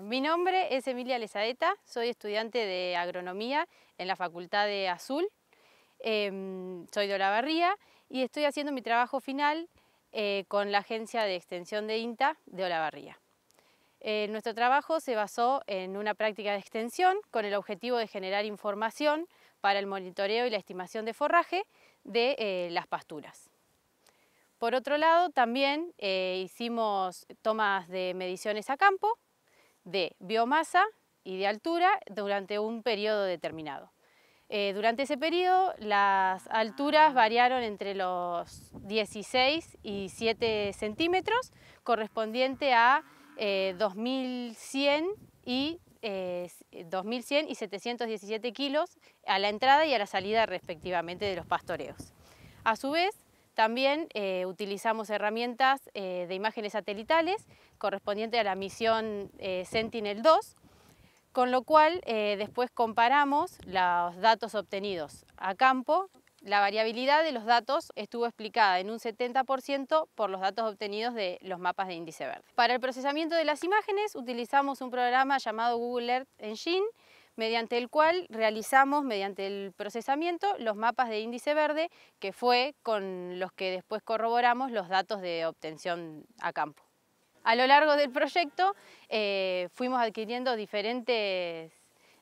mi nombre es Emilia Lesadeta, soy estudiante de agronomía en la Facultad de Azul, em, soy de Olavarría y estoy haciendo mi trabajo final eh, con la agencia de extensión de INTA de Olavarría. Eh, nuestro trabajo se basó en una práctica de extensión con el objetivo de generar información para el monitoreo y la estimación de forraje de eh, las pasturas. Por otro lado, también hicimos tomas de mediciones a campo de biomasa y de altura durante un periodo determinado. Eh, durante ese periodo las alturas ah. variaron entre los 16 y 7 centímetros, correspondiente a 2100 eh, y 2100 eh, y 717 kilos a la entrada y a la salida respectivamente de los pastoreos. A su vez, también eh, utilizamos herramientas eh, de imágenes satelitales correspondientes a la misión eh, Sentinel-2, con lo cual después comparamos los datos obtenidos a campo. La variabilidad de los datos estuvo explicada en un 70% por los datos obtenidos de los mapas de índice verde. Para el procesamiento de las imágenes utilizamos un programa llamado Google Earth Engine, mediante el cual realizamos, mediante el procesamiento, los mapas de índice verde, que fue con los que después corroboramos los datos de obtención a campo. A lo largo del proyecto eh, fuimos adquiriendo diferentes,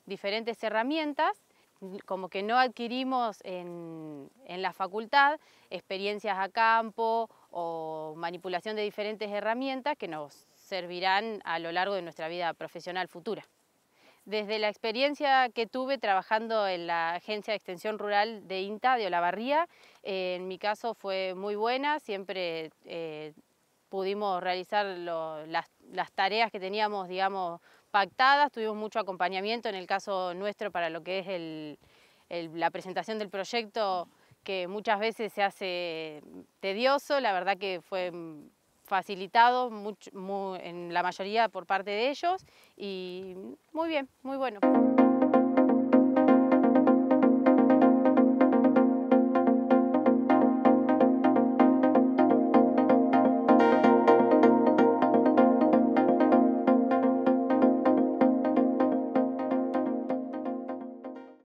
diferentes herramientas como que no adquirimos en, la facultad experiencias a campo o manipulación de diferentes herramientas que nos servirán a lo largo de nuestra vida profesional futura. Desde la experiencia que tuve trabajando en la Agencia de Extensión Rural de INTA de Olavarría, eh, en mi caso fue muy buena, siempre eh, pudimos realizar las, tareas que teníamos, digamos, pactadas, tuvimos mucho acompañamiento en el caso nuestro para lo que es la presentación del proyecto que muchas veces se hace tedioso, la verdad que fue facilitado mucho, en la mayoría por parte de ellos y muy bien, muy bueno.